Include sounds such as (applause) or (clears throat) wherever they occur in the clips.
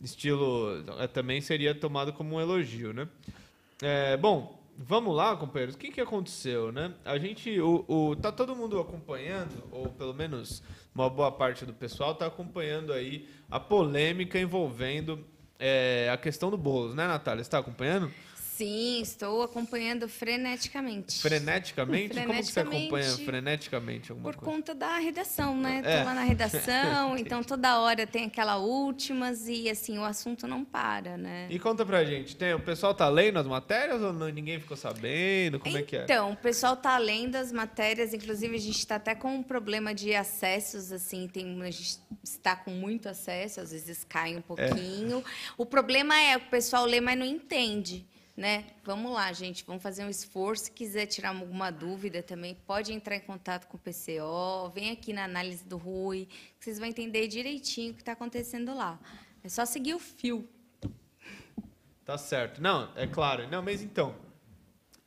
estilo é, também seria tomado como um elogio, né? É, bom, vamos lá, companheiros. O que, que aconteceu, né? A gente, o, o, tá todo mundo acompanhando, ou pelo menos uma boa parte do pessoal tá acompanhando aí a polêmica envolvendo é, a questão do bolo, né, Natália? Você tá acompanhando? Sim, estou acompanhando freneticamente. Freneticamente? freneticamente Como você acompanha freneticamente alguma por coisa? Por conta da redação, né? Estou é. lá na redação, (laughs) então toda hora tem aquela últimas e assim, o assunto não para, né? E conta pra gente, tem, o pessoal tá lendo as matérias ou não, ninguém ficou sabendo? Como então, é que é? Então, o pessoal tá lendo as matérias, inclusive a gente está até com um problema de acessos, assim, tem, a gente está com muito acesso, às vezes cai um é. pouquinho. É. O problema é o pessoal lê, mas não entende né? Vamos lá, gente, vamos fazer um esforço. Se quiser tirar alguma dúvida também, pode entrar em contato com o PCO, vem aqui na análise do Rui, que vocês vão entender direitinho o que está acontecendo lá. É só seguir o fio. Tá certo. Não, é claro. Não, mas então.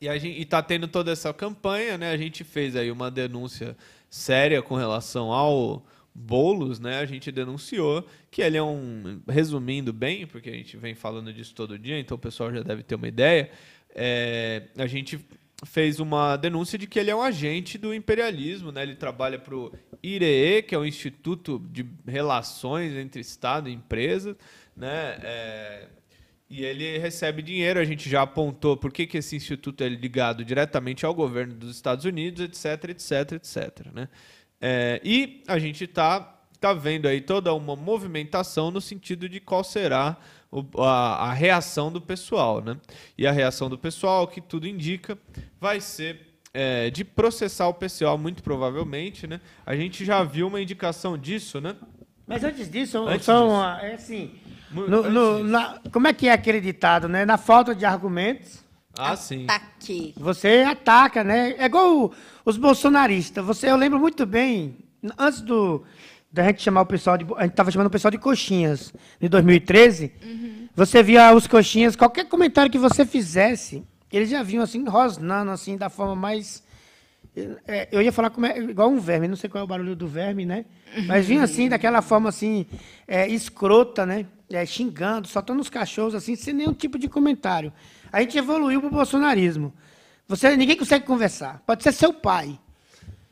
E a gente está tendo toda essa campanha, né? A gente fez aí uma denúncia séria com relação ao Boulos, né, a gente denunciou que ele é um, resumindo bem, porque a gente vem falando disso todo dia, então o pessoal já deve ter uma ideia, é, a gente fez uma denúncia de que ele é um agente do imperialismo, né? Ele trabalha para o IREE, que é o Instituto de Relações entre Estado e Empresa, né? É, e ele recebe dinheiro, a gente já apontou por que, que esse instituto é ligado diretamente ao governo dos Estados Unidos, etc, etc, etc, né? É, e a gente está tá vendo aí toda uma movimentação no sentido de qual será o, a, a reação do pessoal. Né? E a reação do pessoal, que tudo indica, vai ser é, de processar o PCO, muito provavelmente, né? A gente já viu uma indicação disso, né? Mas antes disso, antes disso. é assim, no, no, na, como é que é aquele ditado, né? Na falta de argumentos, ah, sim. Ataque. Você ataca, né? É igual o, os bolsonaristas. Você, eu lembro muito bem, antes do da gente chamar o pessoal de. A gente estava chamando o pessoal de coxinhas em 2013. Uhum. Você via os coxinhas, qualquer comentário que você fizesse, eles já vinham assim, rosnando, assim, da forma mais. É, eu ia falar como é, igual um verme, não sei qual é o barulho do verme, né? Mas vinha assim, uhum. daquela forma assim, é, escrota, né? É, xingando, soltando os cachorros, assim, sem nenhum tipo de comentário. A gente evoluiu para o bolsonarismo. Você, ninguém consegue conversar. Pode ser seu pai.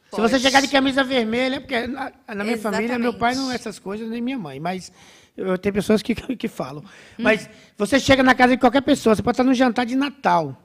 Pode. Se você chegar de camisa vermelha, porque na, na minha Exatamente. família, meu pai não é essas coisas, nem minha mãe, mas eu, eu tenho pessoas que, (laughs) que falam. Hum. Mas você chega na casa de qualquer pessoa, você pode estar num jantar de Natal.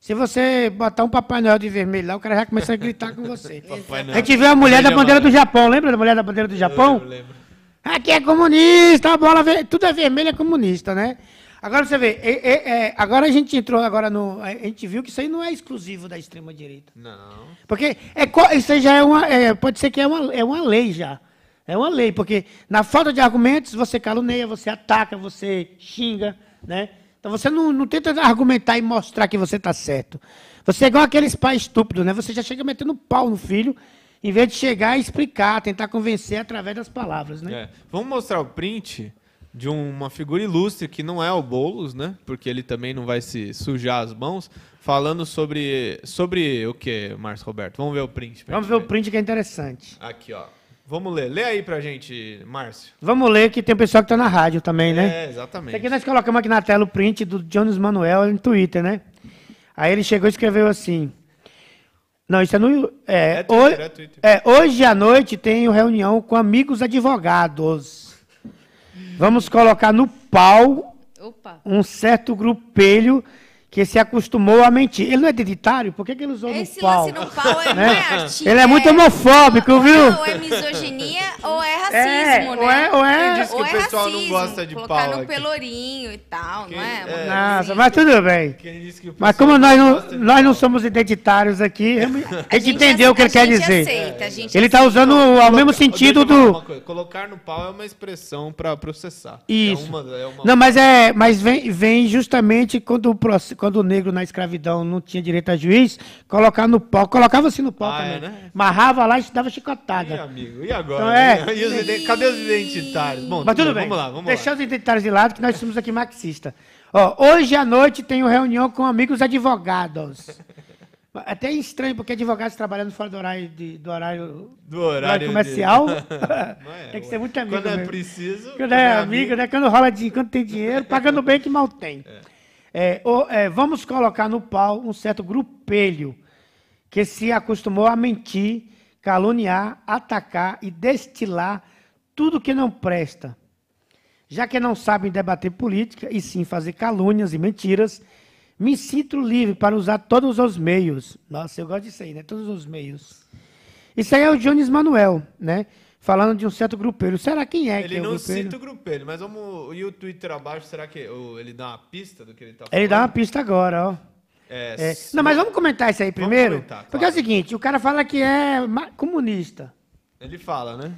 Se você botar um Papai Noel de vermelho lá, o cara já começa a gritar com você. (laughs) a gente vê a mulher da bandeira do Japão, lembra da mulher da bandeira do Japão? Eu, lembro. Aqui é comunista, a bola, tudo é vermelho é comunista, né? Agora você vê, é, é, é, agora a gente entrou agora no. A gente viu que isso aí não é exclusivo da extrema direita. Não. Porque é, isso já é uma. É, pode ser que é uma, é uma lei já. É uma lei, porque na falta de argumentos você calunia, você ataca, você xinga, né? Então você não, não tenta argumentar e mostrar que você está certo. Você é igual aqueles pais estúpidos, né? Você já chega metendo pau no filho, em vez de chegar e explicar, tentar convencer através das palavras, né? É. Vamos mostrar o print de uma figura ilustre que não é o Boulos, né? Porque ele também não vai se sujar as mãos, falando sobre sobre o que, Márcio Roberto? Vamos ver o print. Vamos ver o print que é interessante. Aqui, ó. Vamos ler. Lê aí pra gente, Márcio. Vamos ler, que tem o pessoal que tá na rádio também, né? É, exatamente. Aqui nós colocamos aqui na tela o print do Jones Manuel no Twitter, né? Aí ele chegou e escreveu assim. Não, isso é no. É, é, Twitter, hoje, é, é hoje à noite tenho reunião com amigos advogados. Vamos colocar no pau Opa. um certo grupelho que se acostumou a mentir. Ele não é identitário? Por que, que ele usou Esse no pau? Esse lance no pau é, né? arte, ele é, é muito homofóbico, viu? Ou é misoginia ou é, é racismo, é, né? Ou é, ou é... Quem diz que ou o é pessoal racismo, não gosta de colocar pau Colocar no aqui. pelourinho e tal, Quem, não é? é. Nossa, mas tudo bem. Mas como nós não, nós não somos identitários aqui, é. a, gente entendeu o que ele quer dizer. ele está usando o ao mesmo sentido do... Colocar no pau é uma expressão para processar. Isso. É uma, é uma... Não, mas, é, mas vem, vem justamente quando o processo quando o negro na escravidão não tinha direito a juiz, colocar no pau, colocava-se assim no pau ah, é, também. É, né? Marrava lá e dava chicotada. Ih, amigo, e agora? Então, é... Os Cadê os identitários? Bom, Mas tudo bem, vamos lá, vamos Deixar lá. os identitários de lado, que nós somos aqui marxistas. hoje à noite tenho reunião com amigos advogados. (laughs) Até é estranho, porque advogados trabalhando fora do horário, de, do, horário do horário, horário comercial. (laughs) É, (laughs) tem que ser muito amigo. Quando é mesmo. é preciso. Quando, quando é, amigo, amigo, né? Quando rola de, quando tem dinheiro, pagando bem que mal tem. É é, ou, é, vamos colocar no pau um certo grupelho que se acostumou a mentir, caluniar, atacar e destilar tudo que não presta. Já que não sabem debater política e sim fazer calúnias e mentiras, me sinto livre para usar todos os meios. Nossa, eu gosto disso aí, né? Todos os meios. Isso aí é o Jones Manuel, né? falando de um certo grupeiro. Será quem é ele que é o grupeiro? Ele não cita o grupeiro, mas vamos. E o Twitter abaixo, será que ele dá uma pista do que ele tá falando? Ele dá uma pista agora, ó. É, é. Não, mas vamos comentar isso aí primeiro. Comentar, porque claro. é o seguinte, o cara fala que é comunista. Ele fala, né?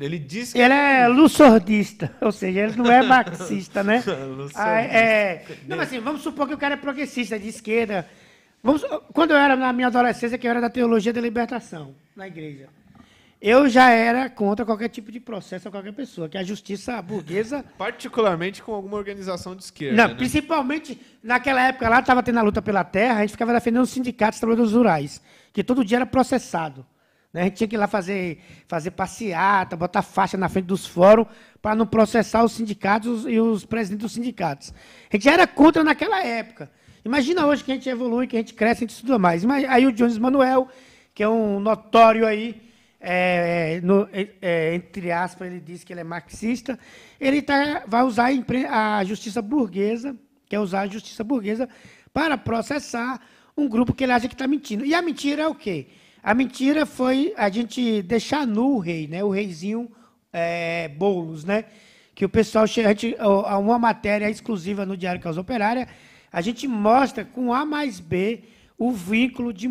Ele diz que. Ele é, é lussordista, (laughs) ou seja, ele não é marxista, né? (laughs) ah, é, é... Não, mas assim, vamos supor que o cara é progressista, de esquerda. Vamos... Quando eu era na minha adolescência, que eu era da teologia da libertação, na igreja. Eu já era contra qualquer tipo de processo a qualquer pessoa, que a justiça burguesa. (laughs) Particularmente com alguma organização de esquerda. Não, né? principalmente naquela época lá, estava tendo a luta pela terra, a gente ficava defendendo os sindicatos trabalhadores rurais, que todo dia era processado. Né? A gente tinha que ir lá fazer, fazer passeata, botar faixa na frente dos fóruns, para não processar os sindicatos e os presidentes dos sindicatos. A gente já era contra naquela época. Imagina hoje que a gente evolui, que a gente cresce, a gente estuda mais. Aí o Jones Manuel, que é um notório aí é, é, no, é, é, entre aspas, ele diz que ele é marxista, ele tá, vai usar a, a justiça burguesa, quer usar a justiça burguesa para processar um grupo que ele acha que está mentindo. E a mentira é o quê? A mentira foi a gente deixar nu o rei, né? o reizinho é, Boulos, né? que o pessoal, a, gente, a uma matéria exclusiva no Diário Causa Operária, a gente mostra com A mais B o vínculo de,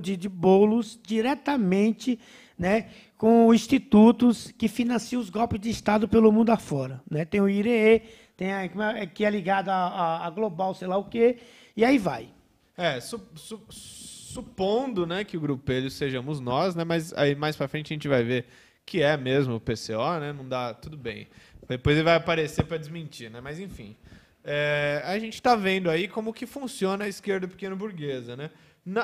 de, de Boulos diretamente né, com institutos que financiam os golpes de Estado pelo mundo afora. Né? Tem o IRE, tem a, é, que é ligado a, a, Global, sei lá o quê, e aí vai. É, su, su, supondo né, que o grupelho sejamos nós, né, mas aí mais para frente a gente vai ver que é mesmo o PCO, né, não dá, tudo bem. Depois ele vai aparecer para desmentir, né, mas enfim. É, a gente está vendo aí como que funciona a esquerda pequeno-burguesa. Né?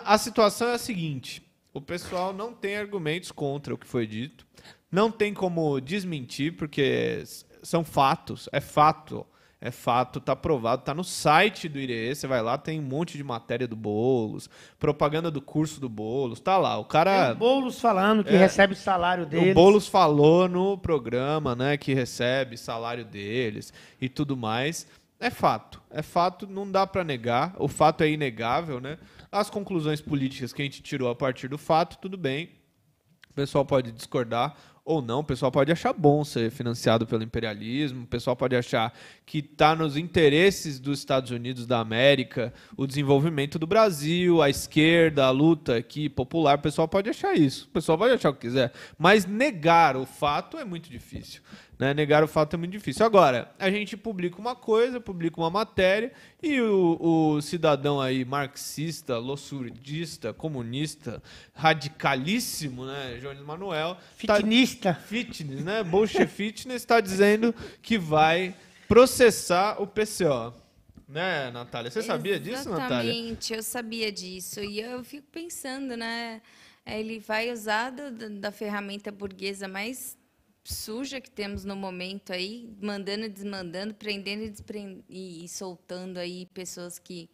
a situação é a seguinte... O pessoal não tem argumentos contra o que foi dito, não tem como desmentir, porque são fatos, é fato. É fato, tá provado, tá no site do IRE, você vai lá, tem um monte de matéria do Boulos, propaganda do curso do Boulos, tá lá. O cara. Tem o Boulos falando que é, recebe o salário deles. O Boulos falou no programa, né, que recebe salário deles e tudo mais. É fato, é fato, não dá para negar, o fato é inegável, né? As conclusões políticas que a gente tirou a partir do fato, tudo bem. O pessoal pode discordar ou não, o pessoal pode achar bom ser financiado pelo imperialismo, o pessoal pode achar que está nos interesses dos Estados Unidos da América o desenvolvimento do Brasil, a esquerda, a luta aqui popular, o pessoal pode achar isso, o pessoal pode achar o que quiser, mas negar o fato é muito difícil. Né? Negar o fato é muito difícil. Agora, a gente publica uma coisa, publica uma matéria, e o, o cidadão aí marxista, lossurdista, comunista, radicalíssimo, né, Jones Manuel... Fitnista. Tá, fitness, né? Bolche Fitness está dizendo que vai processar o PCO. Né, Natália? Você sabia Exatamente, disso, Natália? Exatamente, eu sabia disso. E eu fico pensando, né? É, ele vai usar do, da ferramenta burguesa mais suja que temos no momento aí, mandando e desmandando, prendendo e, desprend... e soltando aí pessoas que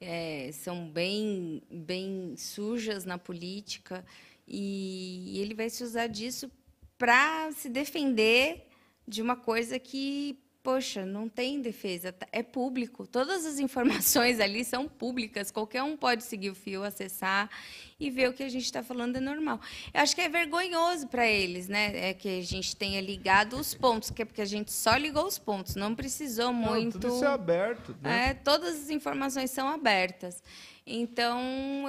é, são bem, bem sujas na política. E ele vai se usar disso para se defender de uma coisa que poxa, não tem defesa, tá, é público. Todas as informações ali são públicas, qualquer um pode seguir o fio, acessar e ver o que a gente está falando é normal. Eu acho que é vergonhoso para eles, né? É que a gente tenha ligado os pontos, que é porque a gente só ligou os pontos, não precisou não, muito. Tudo isso é aberto, né? É, todas as informações são abertas. Então,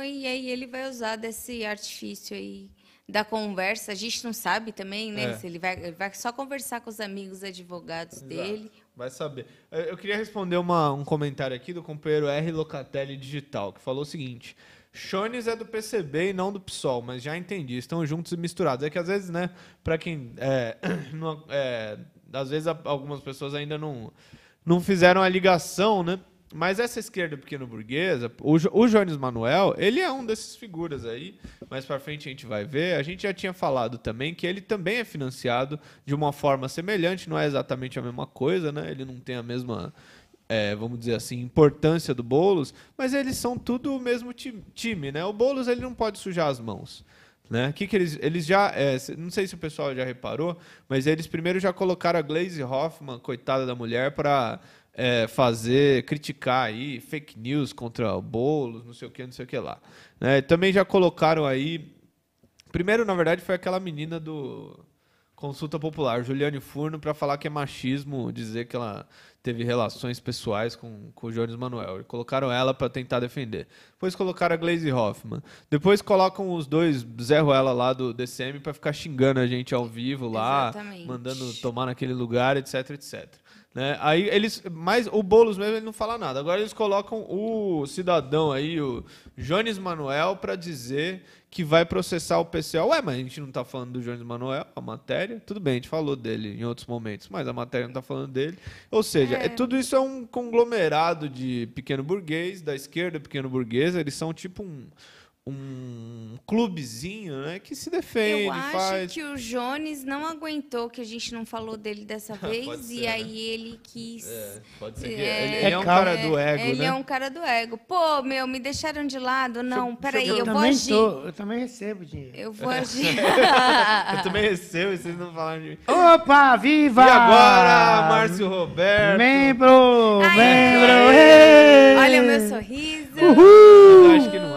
e aí ele vai usar desse artifício aí da conversa, a gente não sabe também, né? É. Se ele vai, ele vai só conversar com os amigos advogados Exato. dele. Vai saber. Eu queria responder uma, um comentário aqui do companheiro R. Locatelli Digital, que falou o seguinte: Chones é do PCB e não do PSOL, mas já entendi, estão juntos e misturados. É que às vezes, né, para quem. É, (clears throat) é, às vezes algumas pessoas ainda não, não fizeram a ligação, né? Mas essa esquerda pequeno burguesa, o, jo o Jones Manuel, ele é um desses figuras aí. Mais para frente a gente vai ver. A gente já tinha falado também que ele também é financiado de uma forma semelhante, não é exatamente a mesma coisa, né? Ele não tem a mesma é, vamos dizer assim, importância do Bolos, mas eles são tudo o mesmo time, né? O Bolos ele não pode sujar as mãos. Né? Que que eles, eles já. É, não sei se o pessoal já reparou, mas eles primeiro já colocaram a Glaze Hoffman, coitada da mulher, para é, fazer, criticar aí fake news contra o não sei o que, não sei o que lá. Né? também já colocaram aí. Primeiro, na verdade, foi aquela menina do Consulta Popular, Juliane Furno, para falar que é machismo dizer que ela teve relações pessoais com, com o Jones Manuel. E colocaram ela para tentar defender. Depois colocaram a Glaze Hoffman. Depois colocam os dois Zé Ruela lá do DCM para ficar xingando a gente ao vivo lá, Exatamente. mandando tomar naquele lugar, etc, etc. Né? Aí eles. Mas o Boulos mesmo ele não fala nada. Agora eles colocam o cidadão aí, o Jones Manuel, para dizer que vai processar o PCO. Ué, mas a gente não está falando do Jones Manuel, a matéria. Tudo bem, a gente falou dele em outros momentos, mas a matéria não está falando dele. Ou seja, é... é... tudo isso é um conglomerado de pequeno burguês, da esquerda pequeno burguesa. Eles são tipo um um clubezinho, né, que se defende. Eu acho faz... que o Jones não aguentou que a gente não falou dele dessa (laughs) vez ser, e né? aí ele quis. É, pode ser. É, que é, ele, ele é, um cara é, do ego, Ele é né? é um cara do ego. Pô, meu, me deixaram de lado? Não, você, peraí, eu, eu vou agir. Tô, eu também recebo dinheiro. Eu vou (laughs) agir. (laughs) eu também recebo e vocês não falaram de mim. Opa, viva! E agora, Márcio Roberto. Membro, Ai, membro. Ei. Olha o meu sorriso. Uhul! Eu acho que não é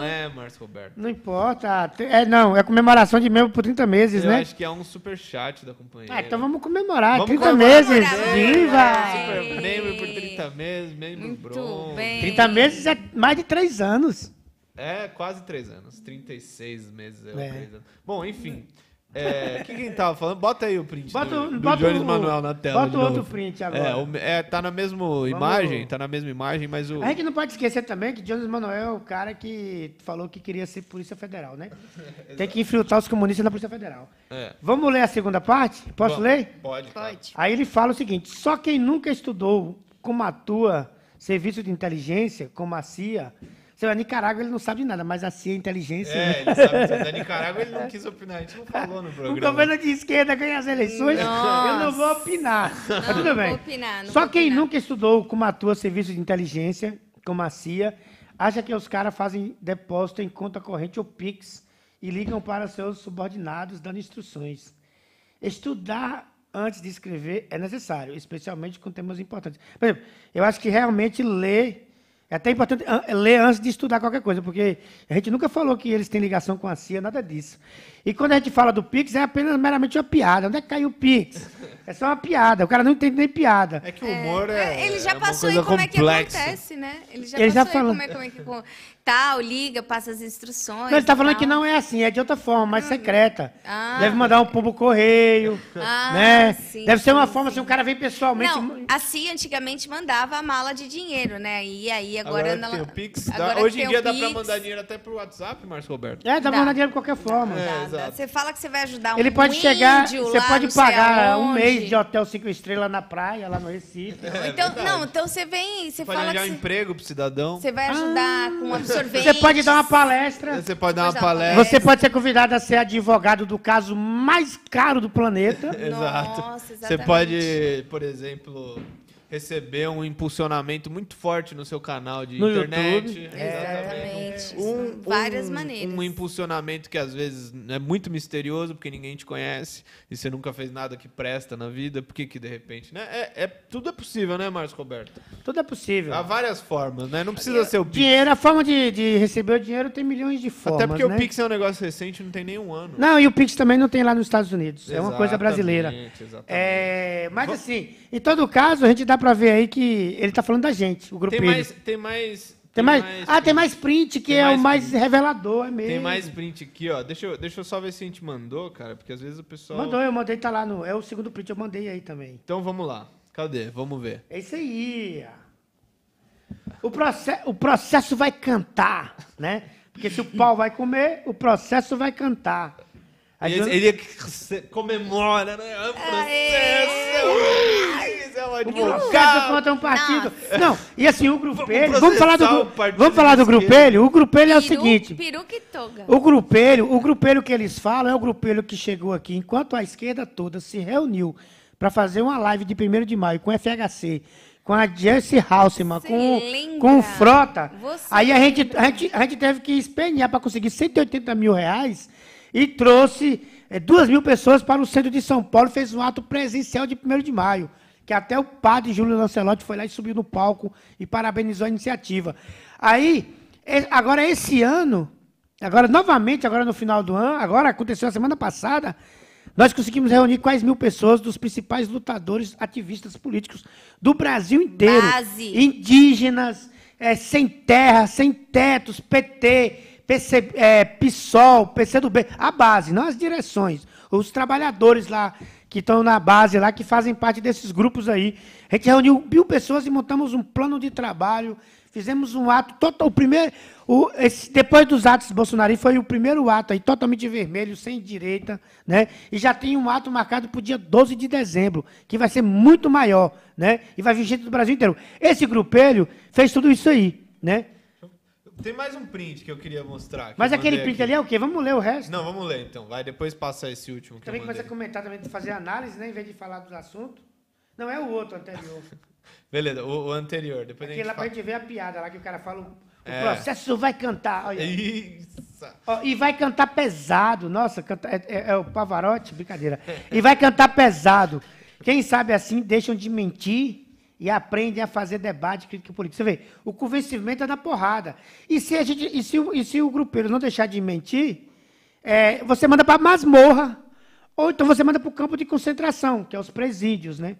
Roberto. Não importa. É, não, é comemoração de membro por 30 meses, Eu né? Eu acho que é um super chat da companhia. Ah, então vamos comemorar. Vamos 30 comemorar. meses. Né? Viva! Super membro por 30 meses, membro Muito bronze. Bem. 30 meses é mais de 3 anos. É, quase 3 anos. 36 meses é, é. 3 Bom, enfim. Hum. É, o que, a gente tava falando? Bota aí o print bota, do, do bota Jones o, Manuel na tela. Bota outro print é, agora. É, o, é, tá na mesma Vamos imagem, tá na mesma imagem, mas o. A gente não pode esquecer também que Jones Manuel é o cara que falou que queria ser Polícia Federal, né? (laughs) Tem que infiltrar os comunistas na Polícia Federal. É. Vamos ler a segunda parte? Posso Bom, ler? Pode. Pode. Aí ele fala o seguinte: só quem nunca estudou como atua serviço de inteligência, como a CIA Sei Nicarágua ele não sabe de nada, mas assim é inteligência. É, né? ele sabe tudo. Da Nicarágua ele não (laughs) é. quis opinar, a gente não falou no programa. O governo de esquerda ganha as eleições, Nossa. eu não vou opinar. Não, tudo bem. Vou opinar, não Só vou quem opinar. nunca estudou como atua serviço de inteligência, como a CIA, acha que os caras fazem depósito em conta corrente ou PIX e ligam para seus subordinados dando instruções. Estudar antes de escrever é necessário, especialmente com temas importantes. Por exemplo, eu acho que realmente ler é até importante ah, ler antes de estudar qualquer coisa, porque a gente nunca falou que eles têm ligação com a CIA, nada disso. E quando a gente fala do Pix, é apenas meramente uma piada. Onde é que caiu o Pix? É só uma piada. O cara não entende nem piada. É que o humor é. é ele já é passou em como complexa. é que acontece, né? Ele já ele passou já falou... como, é, como é que. Tal, liga, passa as instruções. Não, ele está falando que não é assim, é de outra forma, mais hum. secreta. Ah, Deve mandar um pombo correio. Ah, né? Sim, Deve ser uma sim, forma se assim, o cara vem pessoalmente. Não, a CIA antigamente mandava a mala de dinheiro, né? E aí agora, agora na... tem o Pix. Agora dá... Hoje em dia dá para mandar dinheiro até pro WhatsApp, Márcio Roberto. É, dá, pra mandar dinheiro de qualquer forma. É, Você fala que você vai ajudar um Ele pode chegar, você pode pagar um mês de hotel cinco estrelas na praia, lá no Recife. É, então, é não, então você vem, você pode fala que um emprego pro cidadão. Você vai ajudar ah. com absorvente. Você pode dar uma palestra. Você pode dar uma é, palestra. Você pode ser convidado a ser advogado do caso mais caro do planeta. (laughs) Exato. Nossa, exatamente. Você pode, por exemplo, recebeu um impulsionamento muito forte no seu canal de no internet. É, exatamente. Um, Várias maneiras. Um impulsionamento que às vezes é muito misterioso, porque ninguém te conhece e você nunca fez nada que presta na vida, porque que de repente. Né? É, é tudo é possível, né, Márcio Roberto? Tudo é possível. Há várias formas, né? Não precisa ser o Pix. Dinheiro, a forma de, de receber o dinheiro tem milhões de formas. Até porque né? o Pix é um negócio recente, não tem nenhum ano. Não, e o Pix também não tem lá nos Estados Unidos. Exatamente, é uma coisa brasileira. Exatamente. É, mas assim, em todo caso, a gente dá pra ver aí que ele tá falando da gente, o grupo Tem mais. Tem mais, tem mais, mais ah, print. tem mais print, que tem é mais o mais print. revelador, é mesmo. Tem mais print aqui, ó. Deixa eu, deixa eu só ver se a gente mandou, cara, porque às vezes o pessoal. Mandou, eu mandei, tá lá no. É o segundo print, eu mandei aí também. Então vamos lá. Cadê? Vamos ver. É isso aí. O, proce o processo vai cantar, né? Porque se o pau vai comer, o processo vai cantar. Ele, ele comemora, né? O é processo. Aê! ela contra é um partido. Nossa. Não, e assim, o grupelho. Vamos, vamos falar do, vamos falar do grupelho? O grupelho é o seguinte. O grupelho, o grupelho que eles falam é o grupelho que chegou aqui, enquanto a esquerda toda se reuniu para fazer uma live de 1 de maio com o FHC com a Jesse Halseman, com, com o Frota. Você aí a gente, a, gente, a gente teve que espenhar para conseguir 180 mil reais e trouxe é, duas mil pessoas para o centro de São Paulo, fez um ato presencial de 1 de maio que até o padre Júlio Lancelotti foi lá e subiu no palco e parabenizou a iniciativa. Aí, agora esse ano, agora novamente, agora no final do ano, agora aconteceu a semana passada, nós conseguimos reunir quase mil pessoas dos principais lutadores, ativistas políticos do Brasil inteiro. Base. Indígenas, é, sem terra, sem tetos, PT, PC, é, PSOL, PCdoB, a base, não as direções. Os trabalhadores lá que estão na base lá, que fazem parte desses grupos aí. A gente reuniu mil pessoas e montamos um plano de trabalho, fizemos um ato total. O primeiro, o, esse, depois dos atos Bolsonaro, foi o primeiro ato aí, totalmente vermelho, sem direita, né? E já tem um ato marcado para o dia 12 de dezembro, que vai ser muito maior, né? E vai vir gente do Brasil inteiro. Esse grupelho fez tudo isso aí, né? Tem mais um print que eu queria mostrar. Que mas aquele print aqui. ali é o quê? Vamos ler o resto? Não, vamos ler então. Vai, depois passar esse último que também eu mandei. Também começa a comentar, também fazer análise, né? Em vez de falar dos assuntos. Não, é o outro anterior. (laughs) Beleza, o, o, anterior. Depois Aquele a gente lá fala. pra gente ver a piada lá que o cara fala. O é. processo vai cantar. Olha. Isso. e vai cantar pesado. Nossa, canta, é, é, é o Pavarotti? Brincadeira. E vai cantar pesado. Quem sabe assim deixam de mentir e aprendem a fazer debate crítica político. Você vê, o convencimento é na porrada. E se, a gente, e se, o, e se o grupeiro não deixar de mentir, é, você manda para a masmorra, ou então você manda para o campo de concentração, que é os presídios, né?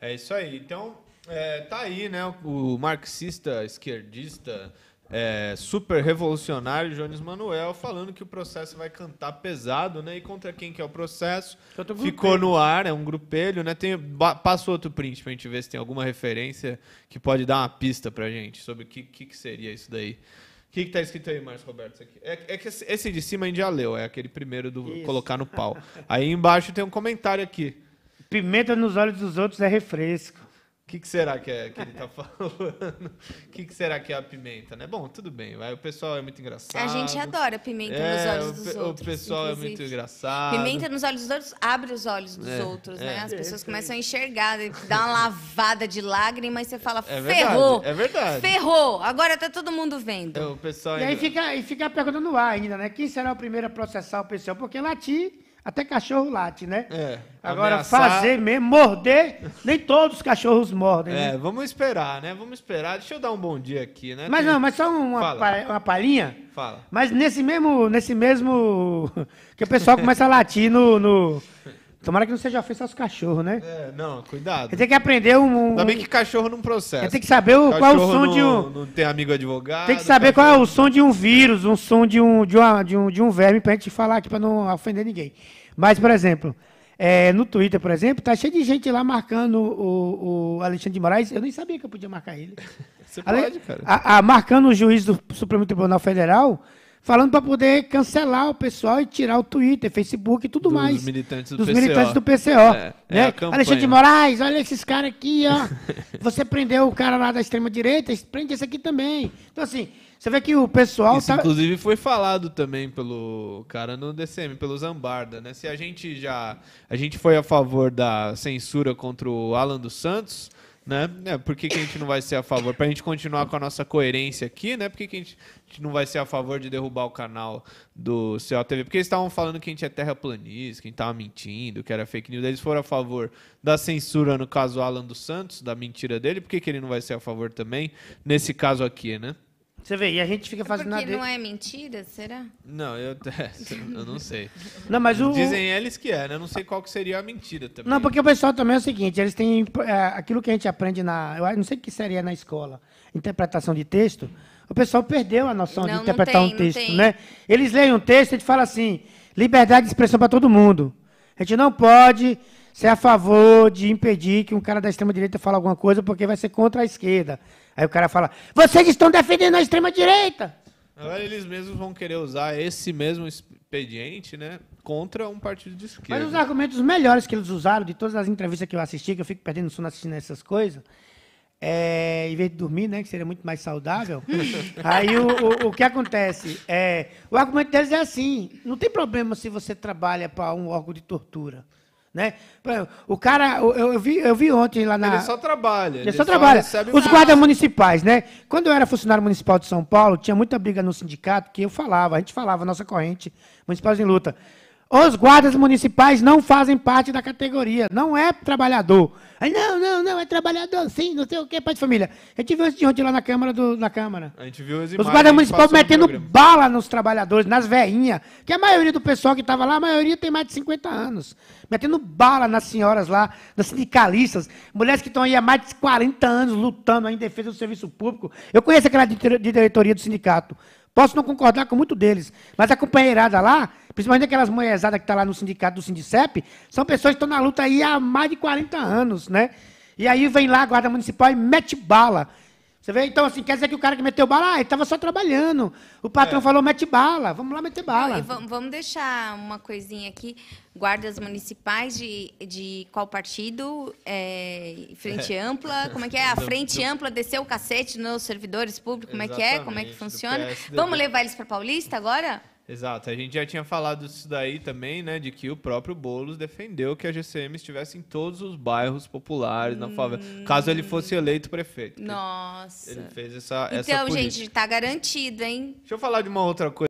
É isso aí. Então, é, tá aí, né? O marxista, esquerdista, é, super revolucionário Jones Manuel falando que o processo vai cantar pesado, né? E contra quem que é o processo? Ficou no ar, é um grupelho, né? Tem, passa outro print pra gente ver se tem alguma referência que pode dar uma pista pra gente sobre o que, que, que, seria isso daí. O que, que tá escrito aí, Márcio Roberto? É, é, que esse de cima a gente já leu, é aquele primeiro do isso. colocar no pau. aí embaixo tem um comentário aqui. Pimenta nos olhos dos outros é refresco. O que, que, será que, é que ele tá (laughs) falando? O que, que, será que é a pimenta, né? Bom, tudo bem, vai. o pessoal é muito engraçado. A gente adora pimenta é, nos olhos dos outros. O pessoal inclusive. é muito engraçado. Pimenta nos olhos dos outros abre os olhos dos é, outros, né? É. As pessoas é, começam a é. enxergar, né? dá uma lavada de lágrimas e você fala, ferrou! é verdade. Ferrou! Agora tá todo mundo vendo. o pessoal e aí fica, e fica a pergunta no ar ainda, né? Quem será o primeiro a processar o pessoal? Porque latir até cachorro late, né? É, Agora, ameaçar... fazer mesmo, morder, nem todos os cachorros mordem. É, né? vamos esperar, né? Vamos esperar. Deixa eu dar um bom dia aqui, né? Mas não, mas só uma, pa... uma palhinha. Fala. Mas nesse mesmo, nesse mesmo. (laughs) Que o pessoal começa a latir no... no... Tomara que não seja ofensa aos cachorros, né? É, não, cuidado. Tem que aprender um. um... que cachorro não processa. Tem que saber o, qual é o som não, de um. Não tem amigo advogado. Tem que saber cachorro... qual é o som de um vírus, um som de um, de uma, de um, de um verme, pra gente falar aqui, pra não ofender ninguém. Mas, por exemplo, é, no Twitter, por exemplo, tá cheio de gente lá marcando o, o Alexandre de Moraes. Eu nem sabia que eu podia marcar ele. (laughs) Você Ale... pode, cara. A, a, marcando o juiz do Supremo Tribunal Federal falando para poder cancelar o pessoal e tirar o Twitter, Facebook e tudo dos mais. Militantes do dos PCO. militantes do PCO. É, né? é Alexandre de Moraes, olha esses caras aqui, ó. (laughs) Você prendeu o cara lá da extrema-direita, prende esse aqui também. Então, assim, você vê que o pessoal. Isso, tá... Inclusive, foi falado também pelo cara no DCM, pelo Zambarda, né? Se a gente já. A gente foi a favor da censura contra o Alan dos Santos né? É, por que, que, a gente não vai ser a favor? Para a gente continuar com a nossa coerência aqui, né? Por que, que a, gente, a, gente, não vai ser a favor de derrubar o canal do COTV? Porque eles estavam falando que a gente é terraplanista, que a gente estava mentindo, que era fake news. Eles foram a favor da censura, no caso Alan dos Santos, da mentira dele. Por que, que ele não vai ser a favor também nesse caso aqui, né? Você vê, e a gente fica é fazendo Porque não é mentira, será? Não, eu, (laughs) é, eu não sei. Não, mas o, Dizem eles que é, né? Eu não sei qual que seria a mentira também. Não, porque o pessoal também é o seguinte, eles têm é, aquilo que a gente aprende na, eu não sei o que seria na escola, interpretação de texto, o pessoal perdeu a noção não, de interpretar tem, um texto, né? Eles leem um texto e a gente fala assim, liberdade de expressão para todo mundo. A gente não pode ser a favor de impedir que um cara da extrema direita fale alguma coisa porque vai ser contra a esquerda. Aí o cara fala: vocês estão defendendo a extrema-direita. Agora eles mesmos vão querer usar esse mesmo expediente, né? Contra um partido de esquerda. Mas os argumentos melhores que eles usaram de todas as entrevistas que eu assisti, que eu fico perdendo sono assistindo essas coisas, é, em vez de dormir, né? Que seria muito mais saudável. (laughs) aí o, o, o, que acontece? É, o argumento deles é assim: não tem problema se você trabalha para um órgão de tortura. Né? O cara, eu, eu, vi, eu vi ontem lá na. Ele só trabalha. Ele, ele só, só trabalha. Os guardas municipais, né? Quando eu era funcionário municipal de São Paulo, tinha muita briga no sindicato que eu falava, a gente falava, nossa corrente, municipais em luta. Os guardas municipais não fazem parte da categoria, não é trabalhador. Aí, não, não, não, é trabalhador sim, não sei o quê? pai de família. gente viu antes de ontem lá na Câmara. Do, na Câmara. A gente viu as imagens, Os guardas municipais metendo bala nos trabalhadores, nas veinhas. Que a maioria do pessoal que estava lá, a maioria tem mais de 50 anos. Metendo bala nas senhoras lá, nas sindicalistas, mulheres que estão aí há mais de 40 anos lutando em defesa do serviço público. Eu conheço aquela diretoria do sindicato. Posso não concordar com muito deles, mas a companheirada lá, principalmente aquelas moezadas que estão tá lá no sindicato do Sindicep, são pessoas que estão na luta aí há mais de 40 anos, né? E aí vem lá a Guarda Municipal e mete bala. Você vê? Então, assim, quer dizer que o cara que meteu bala, ah, ele estava só trabalhando. O patrão é. falou, mete bala, vamos lá meter bala. Não, vamos deixar uma coisinha aqui. Guardas municipais de, de qual partido? É, frente é. ampla? Como é que é? A frente do, ampla desceu o cacete nos servidores públicos? Como é que é? Como é que funciona? Vamos levar eles para Paulista agora? Exato, a gente já tinha falado disso daí também, né, de que o próprio Bolos defendeu que a GCM estivesse em todos os bairros populares, hum. na favela, caso ele fosse hum. eleito prefeito. Nossa. Ele fez essa Então, essa gente, tá garantido, hein? Deixa eu falar de uma outra coisa